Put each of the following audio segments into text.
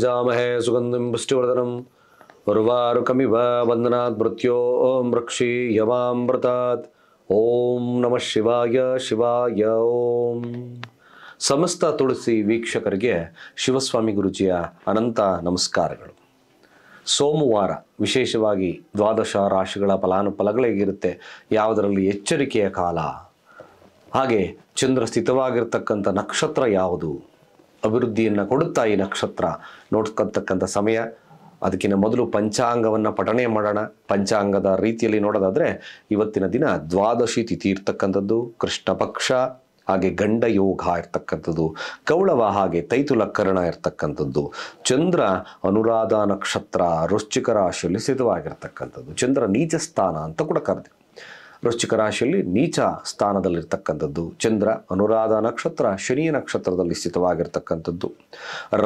ಯುಜಾಮಹೇ ಸುಗಂಧಂ ಪುಷ್ಟಿವರ್ಧನಂ ಉರ್ವಾರುಕಮಿವ ವಂದನಾತ್ ಮೃತ್ಯೋ ಮೃಕ್ಷಿ ಯಮಾಮೃತಾತ್ ಓಂ ನಮಃ ಶಿವಾಯ ಶಿವಾಯ ಓಂ ಸಮಸ್ತ ತುಳಸಿ ವೀಕ್ಷಕರಿಗೆ ಶಿವಸ್ವಾಮಿ ಗುರುಜಿಯ ಅನಂತ ನಮಸ್ಕಾರಗಳು ಸೋಮವಾರ ವಿಶೇಷವಾಗಿ ದ್ವಾದಶ ರಾಶಿಗಳ ಫಲಾನುಫಲಗಳೇಗಿರುತ್ತೆ ಯಾವುದರಲ್ಲಿ ಎಚ್ಚರಿಕೆಯ ಕಾಲ ಹಾಗೆ ಚಂದ್ರ ಸ್ಥಿತವಾಗಿರ್ತಕ್ಕಂಥ ನಕ್ಷತ್ರ ಯಾವುದು ಅಭಿವೃದ್ಧಿಯನ್ನು ಕೊಡುತ್ತಾ ಈ ನಕ್ಷತ್ರ ನೋಡ್ಕೊತಕ್ಕಂಥ ಸಮಯ ಅದಕ್ಕಿಂತ ಮೊದಲು ಪಂಚಾಂಗವನ್ನು ಪಠಣೆ ಮಾಡೋಣ ಪಂಚಾಂಗದ ರೀತಿಯಲ್ಲಿ ನೋಡೋದಾದರೆ ಇವತ್ತಿನ ದಿನ ದ್ವಾದಶಿ ತಿಥಿ ಇರ್ತಕ್ಕಂಥದ್ದು ಕೃಷ್ಣ ಪಕ್ಷ ಹಾಗೆ ಗಂಡ ಯೋಗ ಇರ್ತಕ್ಕಂಥದ್ದು ಕೌಳವ ಹಾಗೆ ತೈತುಲಕರಣ ಇರ್ತಕ್ಕಂಥದ್ದು ಚಂದ್ರ ಅನುರಾಧ ನಕ್ಷತ್ರ ವೃಶ್ಚಿಕ ರಾಶಿಯಲ್ಲಿ ಸ್ಥಿತವಾಗಿರ್ತಕ್ಕಂಥದ್ದು ಚಂದ್ರ ನೀಚ ಸ್ಥಾನ ಅಂತ ಕೂಡ ಕರೆದಿ ವೃಶ್ಚಿಕ ರಾಶಿಯಲ್ಲಿ ನೀಚ ಸ್ಥಾನದಲ್ಲಿರ್ತಕ್ಕಂಥದ್ದು ಚಂದ್ರ ಅನುರಾಧ ನಕ್ಷತ್ರ ಶನಿ ನಕ್ಷತ್ರದಲ್ಲಿ ಸ್ಥಿತವಾಗಿರ್ತಕ್ಕಂಥದ್ದು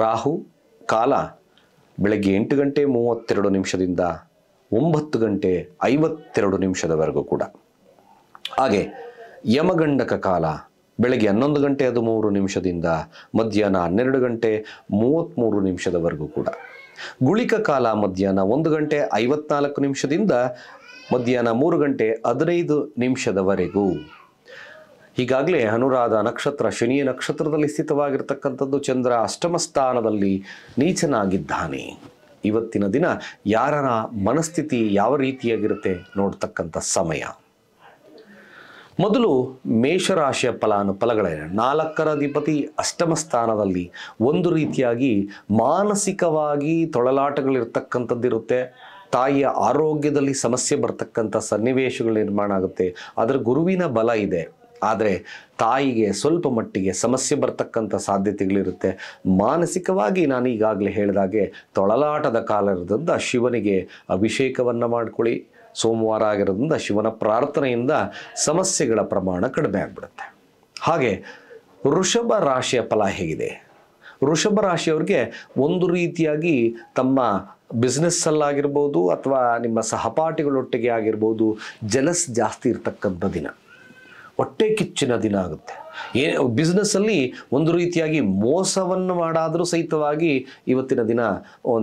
ರಾಹು ಕಾಲ ಬೆಳಗ್ಗೆ ಎಂಟು ಗಂಟೆ ಮೂವತ್ತೆರಡು ನಿಮಿಷದಿಂದ ಒಂಬತ್ತು ಗಂಟೆ ಐವತ್ತೆರಡು ನಿಮಿಷದವರೆಗೂ ಕೂಡ ಹಾಗೆ ಯಮಗಂಡಕ ಕಾಲ ಬೆಳಗ್ಗೆ ಹನ್ನೊಂದು ಗಂಟೆ ಹದಿಮೂರು ನಿಮಿಷದಿಂದ ಮಧ್ಯಾಹ್ನ ಹನ್ನೆರಡು ಗಂಟೆ ಮೂವತ್ತ್ಮೂರು ನಿಮಿಷದವರೆಗೂ ಕೂಡ ಗುಳಿಕ ಕಾಲ ಮಧ್ಯಾಹ್ನ ಒಂದು ಗಂಟೆ ಐವತ್ನಾಲ್ಕು ನಿಮಿಷದಿಂದ ಮಧ್ಯಾಹ್ನ ಮೂರು ಗಂಟೆ ಹದಿನೈದು ನಿಮಿಷದವರೆಗೂ ಈಗಾಗಲೇ ಅನುರಾಧ ನಕ್ಷತ್ರ ಶನಿಯ ನಕ್ಷತ್ರದಲ್ಲಿ ಸ್ಥಿತವಾಗಿರ್ತಕ್ಕಂಥದ್ದು ಚಂದ್ರ ಅಷ್ಟಮ ಸ್ಥಾನದಲ್ಲಿ ನೀಚನಾಗಿದ್ದಾನೆ ಇವತ್ತಿನ ದಿನ ಯಾರರ ಮನಸ್ಥಿತಿ ಯಾವ ರೀತಿಯಾಗಿರುತ್ತೆ ನೋಡ್ತಕ್ಕಂಥ ಸಮಯ ಮೊದಲು ಮೇಷರಾಶಿಯ ಫಲಗಳೇ ನಾಲ್ಕರ ಅಧಿಪತಿ ಅಷ್ಟಮ ಸ್ಥಾನದಲ್ಲಿ ಒಂದು ರೀತಿಯಾಗಿ ಮಾನಸಿಕವಾಗಿ ತೊಳಲಾಟಗಳಿರ್ತಕ್ಕಂಥದ್ದಿರುತ್ತೆ ತಾಯಿಯ ಆರೋಗ್ಯದಲ್ಲಿ ಸಮಸ್ಯೆ ಬರ್ತಕ್ಕಂಥ ಸನ್ನಿವೇಶಗಳು ನಿರ್ಮಾಣ ಆಗುತ್ತೆ ಅದರ ಗುರುವಿನ ಬಲ ಇದೆ ಆದರೆ ತಾಯಿಗೆ ಸ್ವಲ್ಪ ಮಟ್ಟಿಗೆ ಸಮಸ್ಯೆ ಬರ್ತಕ್ಕಂಥ ಸಾಧ್ಯತೆಗಳಿರುತ್ತೆ ಮಾನಸಿಕವಾಗಿ ನಾನು ಈಗಾಗಲೇ ಹೇಳಿದಾಗೆ ತೊಳಲಾಟದ ಕಾಲ ಇರೋದ್ರಿಂದ ಶಿವನಿಗೆ ಅಭಿಷೇಕವನ್ನು ಮಾಡಿಕೊಳ್ಳಿ ಸೋಮವಾರ ಆಗಿರೋದ್ರಿಂದ ಶಿವನ ಪ್ರಾರ್ಥನೆಯಿಂದ ಸಮಸ್ಯೆಗಳ ಪ್ರಮಾಣ ಕಡಿಮೆ ಆಗ್ಬಿಡುತ್ತೆ ಹಾಗೆ ವೃಷಭ ರಾಶಿಯ ಫಲ ಹೇಗಿದೆ ವೃಷಭ ರಾಶಿಯವ್ರಿಗೆ ಒಂದು ರೀತಿಯಾಗಿ ತಮ್ಮ ಬಿಸ್ನೆಸ್ಸಲ್ಲಾಗಿರ್ಬೋದು ಅಥವಾ ನಿಮ್ಮ ಸಹಪಾಠಿಗಳೊಟ್ಟಿಗೆ ಆಗಿರ್ಬೋದು ಜಲಸ್ ಜಾಸ್ತಿ ಇರ್ತಕ್ಕಂಥ ದಿನ ಹೊಟ್ಟೆ ಕಿಚ್ಚಿನ ದಿನ ಆಗುತ್ತೆ ಏ ಬಿಸ್ನೆಸ್ಸಲ್ಲಿ ಒಂದು ರೀತಿಯಾಗಿ ಮೋಸವನ್ನು ಮಾಡಾದರೂ ಸಹಿತವಾಗಿ ಇವತ್ತಿನ ದಿನ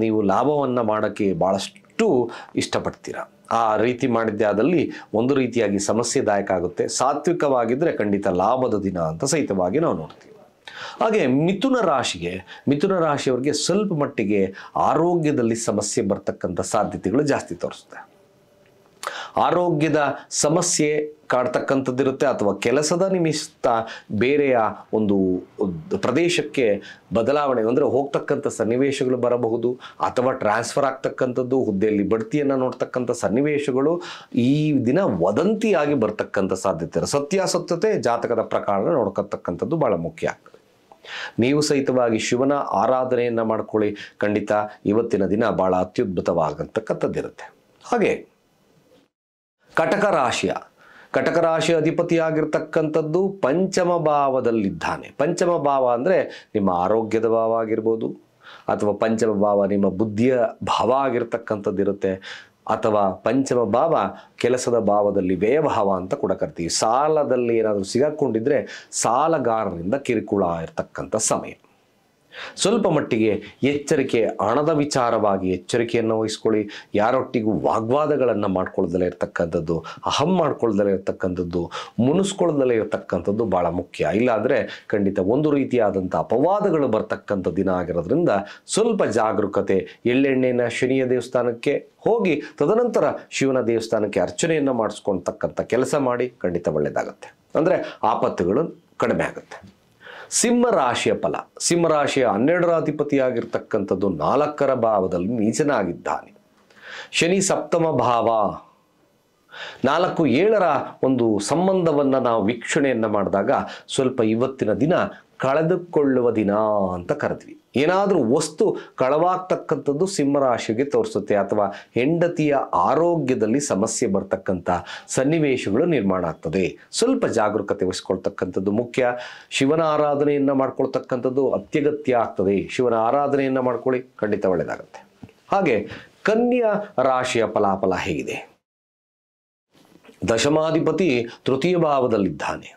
ನೀವು ಲಾಭವನ್ನು ಮಾಡೋಕ್ಕೆ ಭಾಳಷ್ಟು ಇಷ್ಟಪಡ್ತೀರ ಆ ರೀತಿ ಮಾಡಿದ್ದೆ ಅದರಲ್ಲಿ ಒಂದು ರೀತಿಯಾಗಿ ಸಮಸ್ಯೆದಾಯಕ ಆಗುತ್ತೆ ಸಾತ್ವಿಕವಾಗಿದ್ದರೆ ಖಂಡಿತ ಲಾಭದ ದಿನ ಅಂತ ಸಹಿತವಾಗಿ ನಾವು ನೋಡ್ತೀವಿ ಹಾಗೆ ಮಿಥುನ ರಾಶಿಗೆ ಮಿಥುನ ರಾಶಿಯವರಿಗೆ ಸ್ವಲ್ಪ ಮಟ್ಟಿಗೆ ಆರೋಗ್ಯದಲ್ಲಿ ಸಮಸ್ಯೆ ಬರ್ತಕ್ಕಂಥ ಸಾಧ್ಯತೆಗಳು ಜಾಸ್ತಿ ತೋರಿಸುತ್ತೆ ಆರೋಗ್ಯದ ಸಮಸ್ಯೆ ಕಾಡ್ತಕ್ಕಂಥದ್ದಿರುತ್ತೆ ಅಥವಾ ಕೆಲಸದ ನಿಮಿಷ ಬೇರೆಯ ಒಂದು ಪ್ರದೇಶಕ್ಕೆ ಬದಲಾವಣೆ ಅಂದರೆ ಹೋಗ್ತಕ್ಕಂಥ ಸನ್ನಿವೇಶಗಳು ಬರಬಹುದು ಅಥವಾ ಟ್ರಾನ್ಸ್ಫರ್ ಆಗ್ತಕ್ಕಂಥದ್ದು ಹುದ್ದೆಯಲ್ಲಿ ಬಡ್ತಿಯನ್ನು ನೋಡ್ತಕ್ಕಂಥ ಸನ್ನಿವೇಶಗಳು ಈ ದಿನ ವದಂತಿಯಾಗಿ ಬರ್ತಕ್ಕಂಥ ಸಾಧ್ಯತೆ ಸತ್ಯಾಸತ್ಯತೆ ಜಾತಕದ ಪ್ರಕಾರ ನೋಡ್ಕೊತಕ್ಕಂಥದ್ದು ಭಾಳ ಮುಖ್ಯ ಆಗ್ತದೆ ನೀವು ಸಹಿತವಾಗಿ ಶಿವನ ಆರಾಧನೆಯನ್ನು ಮಾಡ್ಕೊಳ್ಳಿ ಖಂಡಿತ ಇವತ್ತಿನ ದಿನ ಭಾಳ ಅತ್ಯದ್ಭುತವಾಗತಕ್ಕಂಥದ್ದಿರುತ್ತೆ ಹಾಗೆ ಕಟಕ ರಾಶಿಯ ಕಟಕ ರಾಶಿಯ ಅಧಿಪತಿಯಾಗಿರ್ತಕ್ಕಂಥದ್ದು ಪಂಚಮ ಭಾವದಲ್ಲಿದ್ದಾನೆ ಪಂಚಮ ಭಾವ ಅಂದರೆ ನಿಮ್ಮ ಆರೋಗ್ಯದ ಭಾವ ಆಗಿರ್ಬೋದು ಅಥವಾ ಪಂಚಮ ಭಾವ ನಿಮ್ಮ ಬುದ್ಧಿಯ ಭಾವ ಆಗಿರ್ತಕ್ಕಂಥದ್ದಿರುತ್ತೆ ಅಥವಾ ಪಂಚಮ ಭಾವ ಕೆಲಸದ ಭಾವದಲ್ಲಿ ವ್ಯಯಭಾವ ಅಂತ ಕೂಡ ಕರಿತೀವಿ ಸಾಲದಲ್ಲಿ ಏನಾದರೂ ಸಿಗಾಕೊಂಡಿದ್ರೆ ಸಾಲಗಾರರಿಂದ ಕಿರುಕುಳ ಇರತಕ್ಕಂಥ ಸಮಯ ಸ್ವಲ್ಪ ಮಟ್ಟಿಗೆ ಎಚ್ಚರಿಕೆ ಹಣದ ವಿಚಾರವಾಗಿ ಎಚ್ಚರಿಕೆಯನ್ನು ವಹಿಸ್ಕೊಳ್ಳಿ ಯಾರೊಟ್ಟಿಗೂ ವಾಗ್ವಾದಗಳನ್ನು ಮಾಡ್ಕೊಳ್ಳೋದಲ್ಲೇ ಇರ್ತಕ್ಕಂಥದ್ದು ಅಹಂ ಮಾಡ್ಕೊಳ್ದಲೇ ಇರತಕ್ಕಂಥದ್ದು ಮುನಿಸ್ಕೊಳ್ಳೋದಲ್ಲೇ ಇರತಕ್ಕಂಥದ್ದು ಭಾಳ ಮುಖ್ಯ ಇಲ್ಲಾಂದರೆ ಖಂಡಿತ ಒಂದು ರೀತಿಯಾದಂಥ ಅಪವಾದಗಳು ಬರ್ತಕ್ಕಂಥ ದಿನ ಆಗಿರೋದ್ರಿಂದ ಸ್ವಲ್ಪ ಜಾಗರೂಕತೆ ಎಳ್ಳೆಣ್ಣೆನ ಶನಿಯ ದೇವಸ್ಥಾನಕ್ಕೆ ಹೋಗಿ ತದನಂತರ ಶಿವನ ದೇವಸ್ಥಾನಕ್ಕೆ ಅರ್ಚನೆಯನ್ನು ಮಾಡಿಸ್ಕೊಳ್ತಕ್ಕಂಥ ಕೆಲಸ ಮಾಡಿ ಖಂಡಿತ ಒಳ್ಳೆಯದಾಗುತ್ತೆ ಅಂದರೆ ಆಪತ್ತುಗಳು ಕಡಿಮೆ ಆಗುತ್ತೆ ಸಿಂಹರಾಶಿಯ ಫಲ ಸಿಂಹರಾಶಿಯ ಹನ್ನೆರಡರ ಅಧಿಪತಿಯಾಗಿರ್ತಕ್ಕಂಥದ್ದು ನಾಲ್ಕರ ಭಾವದಲ್ಲಿ ನೀಚನಾಗಿದ್ದಾನೆ ಶನಿ ಸಪ್ತಮ ಭಾವ ನಾಲ್ಕು ಏಳರ ಒಂದು ಸಂಬಂಧವನ್ನು ನಾವು ವೀಕ್ಷಣೆಯನ್ನು ಮಾಡಿದಾಗ ಸ್ವಲ್ಪ ಇವತ್ತಿನ ದಿನ ಕಳೆದುಕೊಳ್ಳುವ ದಿನ ಅಂತ ಕರೆದ್ವಿ ಏನಾದರೂ ವಸ್ತು ಕಳವಾಗ್ತಕ್ಕಂಥದ್ದು ಸಿಂಹರಾಶಿಗೆ ತೋರಿಸುತ್ತೆ ಅಥವಾ ಹೆಂಡತಿಯ ಆರೋಗ್ಯದಲ್ಲಿ ಸಮಸ್ಯೆ ಬರ್ತಕ್ಕಂಥ ಸನ್ನಿವೇಶಗಳು ನಿರ್ಮಾಣ ಆಗ್ತದೆ ಸ್ವಲ್ಪ ಜಾಗರೂಕತೆ ವಹಿಸ್ಕೊಳ್ತಕ್ಕಂಥದ್ದು ಮುಖ್ಯ ಶಿವನ ಆರಾಧನೆಯನ್ನು ಮಾಡ್ಕೊಳ್ತಕ್ಕಂಥದ್ದು ಅತ್ಯಗತ್ಯ ಆಗ್ತದೆ ಶಿವನ ಆರಾಧನೆಯನ್ನು ಮಾಡ್ಕೊಳ್ಳಿ ಖಂಡಿತ ಒಳ್ಳೆಯದಾಗುತ್ತೆ ಹಾಗೆ ಕನ್ಯಾ ರಾಶಿಯ ಫಲಾಫಲ ಹೇಗಿದೆ ದಶಮಾಧಿಪತಿ ತೃತೀಯ ಭಾವದಲ್ಲಿದ್ದಾನೆ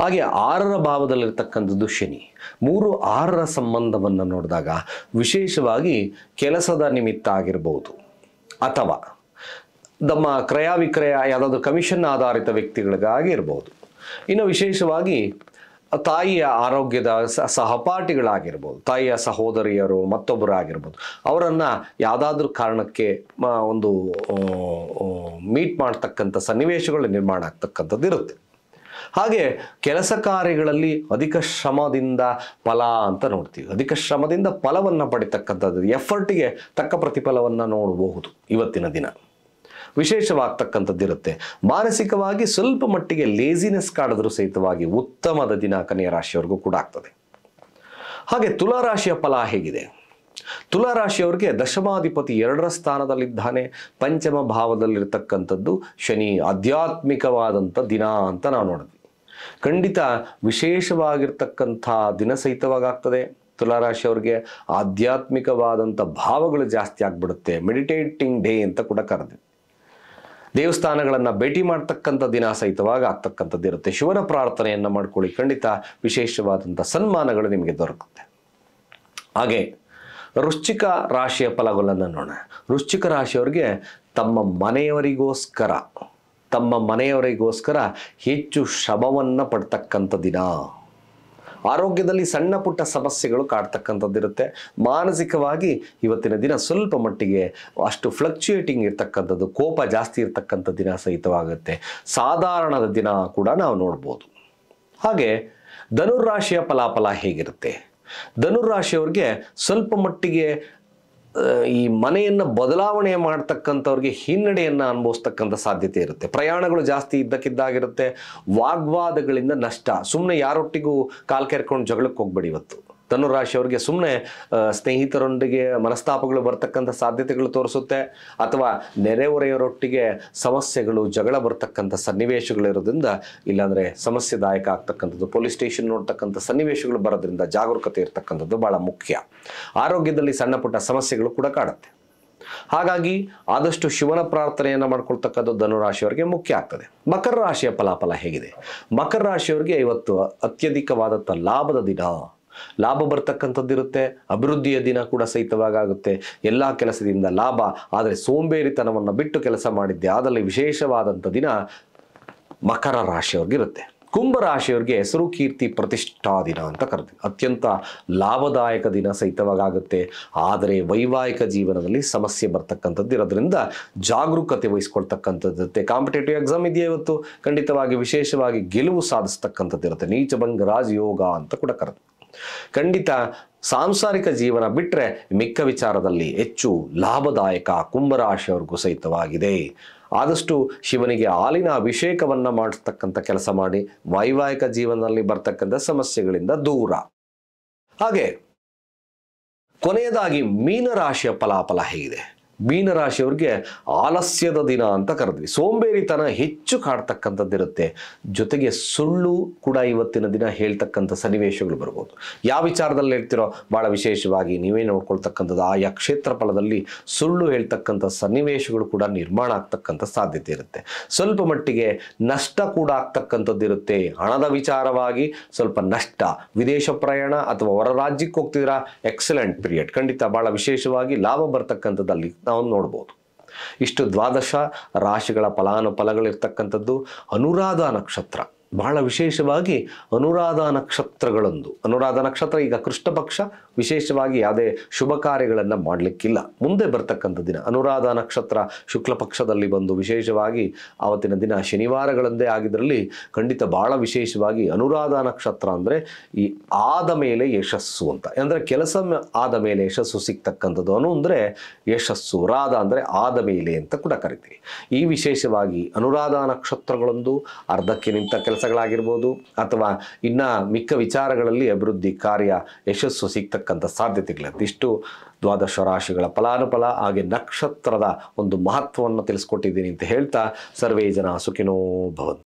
ಹಾಗೆ ಆರರ ಭಾವದಲ್ಲಿರ್ತಕ್ಕಂಥದ್ದು ಶನಿ ಮೂರು ಆರರ ಸಂಬಂಧವನ್ನು ನೋಡಿದಾಗ ವಿಶೇಷವಾಗಿ ಕೆಲಸದ ನಿಮಿತ್ತ ಆಗಿರಬಹುದು ಅಥವಾ ನಮ್ಮ ಕ್ರಯ ವಿಕ್ರಯ ಯಾವುದಾದ್ರೂ ಕಮಿಷನ್ ಆಧಾರಿತ ವ್ಯಕ್ತಿಗಳಿಗಾಗಿರ್ಬೋದು ಇನ್ನು ವಿಶೇಷವಾಗಿ ತಾಯಿಯ ಆರೋಗ್ಯದ ಸಹಪಾಠಿಗಳಾಗಿರ್ಬೋದು ತಾಯಿಯ ಸಹೋದರಿಯರು ಮತ್ತೊಬ್ಬರು ಆಗಿರ್ಬೋದು ಅವರನ್ನು ಯಾವುದಾದ್ರೂ ಕಾರಣಕ್ಕೆ ಒಂದು ಮೀಟ್ ಮಾಡ್ತಕ್ಕಂಥ ಸನ್ನಿವೇಶಗಳು ನಿರ್ಮಾಣ ಆಗ್ತಕ್ಕಂಥದ್ದು ಇರುತ್ತೆ ಹಾಗೆ ಕೆಲಸ ಕಾರ್ಯಗಳಲ್ಲಿ ಅಧಿಕ ಶ್ರಮದಿಂದ ಫಲ ಅಂತ ನೋಡ್ತೀವಿ ಅಧಿಕ ಶ್ರಮದಿಂದ ಫಲವನ್ನು ಪಡಿತಕ್ಕಂಥದ್ದು ಎಫರ್ಟಿಗೆ ತಕ್ಕ ಪ್ರತಿಫಲವನ್ನು ನೋಡಬಹುದು ಇವತ್ತಿನ ದಿನ ವಿಶೇಷವಾಗ್ತಕ್ಕಂಥದ್ದಿರುತ್ತೆ ಮಾನಸಿಕವಾಗಿ ಸ್ವಲ್ಪ ಮಟ್ಟಿಗೆ ಲೇಜಿನೆಸ್ ಕಾಡಿದ್ರೂ ಸಹಿತವಾಗಿ ಉತ್ತಮದ ದಿನ ಕನ್ಯಾ ರಾಶಿಯವರೆಗೂ ಕೂಡ ಆಗ್ತದೆ ಹಾಗೆ ತುಲಾರಾಶಿಯ ಫಲ ಹೇಗಿದೆ ತುಲಾರಾಶಿಯವರಿಗೆ ದಶಮಾಧಿಪತಿ ಎರಡರ ಸ್ಥಾನದಲ್ಲಿದ್ದಾನೆ ಪಂಚಮ ಭಾವದಲ್ಲಿರ್ತಕ್ಕಂಥದ್ದು ಶನಿ ಆಧ್ಯಾತ್ಮಿಕವಾದಂಥ ದಿನ ಅಂತ ನಾವು ನೋಡಿದ್ವಿ ಖಂಡಿತ ವಿಶೇಷವಾಗಿರ್ತಕ್ಕಂಥ ದಿನ ಸಹಿತವಾಗಾಗ್ತದೆ ತುಲಾರಾಶಿಯವ್ರಿಗೆ ಆಧ್ಯಾತ್ಮಿಕವಾದಂಥ ಭಾವಗಳು ಜಾಸ್ತಿ ಆಗಿಬಿಡುತ್ತೆ ಮೆಡಿಟೇಟಿಂಗ್ ಡೇ ಅಂತ ಕೂಡ ಕರೆದಿದೆ ದೇವಸ್ಥಾನಗಳನ್ನು ಭೇಟಿ ಮಾಡ್ತಕ್ಕಂಥ ದಿನ ಸಹಿತವಾಗ ಆಗ್ತಕ್ಕಂಥದ್ದು ಇರುತ್ತೆ ಶಿವನ ಪ್ರಾರ್ಥನೆಯನ್ನು ಮಾಡ್ಕೊಳ್ಳಿ ಖಂಡಿತ ವಿಶೇಷವಾದಂಥ ಸನ್ಮಾನಗಳು ನಿಮಗೆ ದೊರಕುತ್ತೆ ಹಾಗೆ ವೃಶ್ಚಿಕ ರಾಶಿಯ ಫಲಗಳನ್ನು ನೋಡೋಣ ವೃಶ್ಚಿಕ ರಾಶಿಯವರಿಗೆ ತಮ್ಮ ಮನೆಯವರಿಗೋಸ್ಕರ ತಮ್ಮ ಮನೆಯವರಿಗೋಸ್ಕರ ಹೆಚ್ಚು ಶ್ರಮವನ್ನು ಪಡ್ತಕ್ಕಂಥ ದಿನ ಆರೋಗ್ಯದಲ್ಲಿ ಸಣ್ಣ ಪುಟ್ಟ ಸಮಸ್ಯೆಗಳು ಕಾಡ್ತಕ್ಕಂಥದ್ದಿರುತ್ತೆ ಮಾನಸಿಕವಾಗಿ ಇವತ್ತಿನ ದಿನ ಸ್ವಲ್ಪ ಮಟ್ಟಿಗೆ ಅಷ್ಟು ಫ್ಲಕ್ಚುಯೇಟಿಂಗ್ ಇರ್ತಕ್ಕಂಥದ್ದು ಕೋಪ ಜಾಸ್ತಿ ಇರ್ತಕ್ಕಂಥ ದಿನ ಸಹಿತವಾಗುತ್ತೆ ಸಾಧಾರಣದ ದಿನ ಕೂಡ ನಾವು ನೋಡ್ಬೋದು ಹಾಗೆ ಧನುರಾಶಿಯ ಫಲಾಫಲ ಹೇಗಿರುತ್ತೆ ಧನುರಾಶಿಯವ್ರಿಗೆ ಸ್ವಲ್ಪ ಮಟ್ಟಿಗೆ ಈ ಮನೆಯನ್ನು ಬದಲಾವಣೆ ಮಾಡ್ತಕ್ಕಂಥವ್ರಿಗೆ ಹಿನ್ನಡೆಯನ್ನು ಅನುಭವಿಸ್ತಕ್ಕಂಥ ಸಾಧ್ಯತೆ ಇರುತ್ತೆ ಪ್ರಯಾಣಗಳು ಜಾಸ್ತಿ ಇದ್ದಕ್ಕಿದ್ದಾಗಿರುತ್ತೆ ವಾಗ್ವಾದಗಳಿಂದ ನಷ್ಟ ಸುಮ್ಮನೆ ಯಾರೊಟ್ಟಿಗೂ ಕಾಲು ಕೆರ್ಕೊಂಡು ಜಗಳಕ್ಕೆ ಹೋಗ್ಬೇಡಿ ಇವತ್ತು ಧನು ರಾಶಿಯವ್ರಿಗೆ ಸುಮ್ಮನೆ ಸ್ನೇಹಿತರೊಂದಿಗೆ ಮನಸ್ತಾಪಗಳು ಬರ್ತಕ್ಕಂಥ ಸಾಧ್ಯತೆಗಳು ತೋರಿಸುತ್ತೆ ಅಥವಾ ನೆರೆಹೊರೆಯವರೊಟ್ಟಿಗೆ ಸಮಸ್ಯೆಗಳು ಜಗಳ ಬರ್ತಕ್ಕಂಥ ಸನ್ನಿವೇಶಗಳಿರೋದ್ರಿಂದ ಇಲ್ಲಾಂದರೆ ಸಮಸ್ಯೆದಾಯಕ ಆಗ್ತಕ್ಕಂಥದ್ದು ಪೊಲೀಸ್ ಸ್ಟೇಷನ್ ನೋಡ್ತಕ್ಕಂಥ ಸನ್ನಿವೇಶಗಳು ಬರೋದ್ರಿಂದ ಜಾಗರೂಕತೆ ಇರತಕ್ಕಂಥದ್ದು ಭಾಳ ಮುಖ್ಯ ಆರೋಗ್ಯದಲ್ಲಿ ಸಣ್ಣ ಪುಟ್ಟ ಸಮಸ್ಯೆಗಳು ಕೂಡ ಕಾಡುತ್ತೆ ಹಾಗಾಗಿ ಆದಷ್ಟು ಶಿವನ ಪ್ರಾರ್ಥನೆಯನ್ನು ಮಾಡ್ಕೊಳ್ತಕ್ಕಂಥದ್ದು ಧನುರಾಶಿಯವರಿಗೆ ಮುಖ್ಯ ಆಗ್ತದೆ ಮಕರ ರಾಶಿಯ ಫಲಾಫಲ ಹೇಗಿದೆ ಮಕರ ರಾಶಿಯವರಿಗೆ ಇವತ್ತು ಅತ್ಯಧಿಕವಾದಂಥ ಲಾಭದ ದಿನ ಲಾಭ ಇರುತ್ತೆ ಅಭಿವೃದ್ಧಿಯ ದಿನ ಕೂಡ ಸಹಿತವಾಗುತ್ತೆ ಎಲ್ಲ ಕೆಲಸದಿಂದ ಲಾಭ ಆದರೆ ಸೋಂಬೇರಿತನವನ್ನು ಬಿಟ್ಟು ಕೆಲಸ ಮಾಡಿದ್ದೆ ಅದರಲ್ಲಿ ವಿಶೇಷವಾದಂಥ ದಿನ ಮಕರ ರಾಶಿಯವ್ರಿಗಿರುತ್ತೆ ಕುಂಭರಾಶಿಯವ್ರಿಗೆ ಹೆಸರು ಕೀರ್ತಿ ಪ್ರತಿಷ್ಠಾ ದಿನ ಅಂತ ಕರೆದ್ವಿ ಅತ್ಯಂತ ಲಾಭದಾಯಕ ದಿನ ಸಹಿತವಾಗುತ್ತೆ ಆದರೆ ವೈವಾಹಿಕ ಜೀವನದಲ್ಲಿ ಸಮಸ್ಯೆ ಬರ್ತಕ್ಕಂಥದ್ದು ಇರೋದ್ರಿಂದ ಜಾಗರೂಕತೆ ಇರುತ್ತೆ ಕಾಂಪಿಟೇಟಿವ್ ಎಕ್ಸಾಮ್ ಇದೆಯಾ ಇವತ್ತು ಖಂಡಿತವಾಗಿ ವಿಶೇಷವಾಗಿ ಗೆಲುವು ಸಾಧಿಸ್ತಕ್ಕಂಥದ್ದಿರುತ್ತೆ ನೀಚಭಂಗ ರಾಜಯೋಗ ಅಂತ ಕೂಡ ಕರೆದ್ವಿ ಖಂಡಿತ ಸಾಂಸಾರಿಕ ಜೀವನ ಬಿಟ್ಟರೆ ಮಿಕ್ಕ ವಿಚಾರದಲ್ಲಿ ಹೆಚ್ಚು ಲಾಭದಾಯಕ ಕುಂಭರಾಶಿಯವ್ರಿಗೂ ಸಹಿತವಾಗಿದೆ ಆದಷ್ಟು ಶಿವನಿಗೆ ಹಾಲಿನ ಅಭಿಷೇಕವನ್ನು ಮಾಡತಕ್ಕಂಥ ಕೆಲಸ ಮಾಡಿ ವೈವಾಹಿಕ ಜೀವನದಲ್ಲಿ ಬರ್ತಕ್ಕಂಥ ಸಮಸ್ಯೆಗಳಿಂದ ದೂರ ಹಾಗೆ ಕೊನೆಯದಾಗಿ ಮೀನರಾಶಿಯ ಫಲಾಫಲ ಹೇಗಿದೆ ಮೀನರಾಶಿಯವ್ರಿಗೆ ಆಲಸ್ಯದ ದಿನ ಅಂತ ಕರೆದ್ವಿ ಸೋಂಬೇರಿತನ ಹೆಚ್ಚು ಕಾಡ್ತಕ್ಕಂಥದ್ದಿರುತ್ತೆ ಜೊತೆಗೆ ಸುಳ್ಳು ಕೂಡ ಇವತ್ತಿನ ದಿನ ಹೇಳ್ತಕ್ಕಂಥ ಸನ್ನಿವೇಶಗಳು ಬರ್ಬೋದು ಯಾವ ವಿಚಾರದಲ್ಲಿ ಹೇಳ್ತಿರೋ ಭಾಳ ವಿಶೇಷವಾಗಿ ನೀವೇ ನೋಡ್ಕೊಳ್ತಕ್ಕಂಥದ್ದು ಆಯಾ ಕ್ಷೇತ್ರ ಫಲದಲ್ಲಿ ಸುಳ್ಳು ಹೇಳ್ತಕ್ಕಂಥ ಸನ್ನಿವೇಶಗಳು ಕೂಡ ನಿರ್ಮಾಣ ಆಗ್ತಕ್ಕಂಥ ಸಾಧ್ಯತೆ ಇರುತ್ತೆ ಸ್ವಲ್ಪ ಮಟ್ಟಿಗೆ ನಷ್ಟ ಕೂಡ ಆಗ್ತಕ್ಕಂಥದ್ದಿರುತ್ತೆ ಹಣದ ವಿಚಾರವಾಗಿ ಸ್ವಲ್ಪ ನಷ್ಟ ವಿದೇಶ ಪ್ರಯಾಣ ಅಥವಾ ಹೊರ ರಾಜ್ಯಕ್ಕೆ ಹೋಗ್ತಿದ್ರ ಎಕ್ಸಲೆಂಟ್ ಪೀರಿಯಡ್ ಖಂಡಿತ ಭಾಳ ವಿಶೇಷವಾಗಿ ಲಾಭ ಬರ್ತಕ್ಕಂಥದ್ದು ಅಲ್ಲಿ ನಾವು ನೋಡ್ಬೋದು ಇಷ್ಟು ದ್ವಾದಶ ರಾಶಿಗಳ ಫಲಾನುಫಲಗಳಿರ್ತಕ್ಕಂಥದ್ದು ಅನುರಾಧ ನಕ್ಷತ್ರ ಬಹಳ ವಿಶೇಷವಾಗಿ ಅನುರಾಧ ನಕ್ಷತ್ರಗಳಂದು ಅನುರಾಧ ನಕ್ಷತ್ರ ಈಗ ಕೃಷ್ಣ ಪಕ್ಷ ವಿಶೇಷವಾಗಿ ಯಾವುದೇ ಶುಭ ಕಾರ್ಯಗಳನ್ನು ಮಾಡಲಿಕ್ಕಿಲ್ಲ ಮುಂದೆ ಬರ್ತಕ್ಕಂಥ ದಿನ ಅನುರಾಧ ನಕ್ಷತ್ರ ಶುಕ್ಲ ಪಕ್ಷದಲ್ಲಿ ಬಂದು ವಿಶೇಷವಾಗಿ ಆವತ್ತಿನ ದಿನ ಶನಿವಾರಗಳಂದೇ ಆಗಿದ್ರಲ್ಲಿ ಖಂಡಿತ ಬಹಳ ವಿಶೇಷವಾಗಿ ಅನುರಾಧ ನಕ್ಷತ್ರ ಅಂದರೆ ಈ ಆದ ಮೇಲೆ ಯಶಸ್ಸು ಅಂತ ಅಂದರೆ ಕೆಲಸ ಆದ ಮೇಲೆ ಯಶಸ್ಸು ಸಿಗ್ತಕ್ಕಂಥದ್ದು ಅನು ಅಂದರೆ ಯಶಸ್ಸು ರಾಧ ಅಂದರೆ ಆದ ಮೇಲೆ ಅಂತ ಕೂಡ ಕರಿತೀವಿ ಈ ವಿಶೇಷವಾಗಿ ಅನುರಾಧ ನಕ್ಷತ್ರಗಳೊಂದು ಅರ್ಧಕ್ಕೆ ನಿಂತ ಕೆಲಸ ಕೆಲಸಗಳಾಗಿರ್ಬೋದು ಅಥವಾ ಇನ್ನು ಮಿಕ್ಕ ವಿಚಾರಗಳಲ್ಲಿ ಅಭಿವೃದ್ಧಿ ಕಾರ್ಯ ಯಶಸ್ಸು ಸಿಗ್ತಕ್ಕಂಥ ಸಾಧ್ಯತೆಗಳಿಷ್ಟು ಇಷ್ಟು ದ್ವಾದಶ ರಾಶಿಗಳ ಫಲಾನುಫಲ ಹಾಗೆ ನಕ್ಷತ್ರದ ಒಂದು ಮಹತ್ವವನ್ನು ತಿಳಿಸ್ಕೊಟ್ಟಿದ್ದೀನಿ ಅಂತ ಹೇಳ್ತಾ ಸರ್ವೇ ಜನ ಸುಖಿನೋ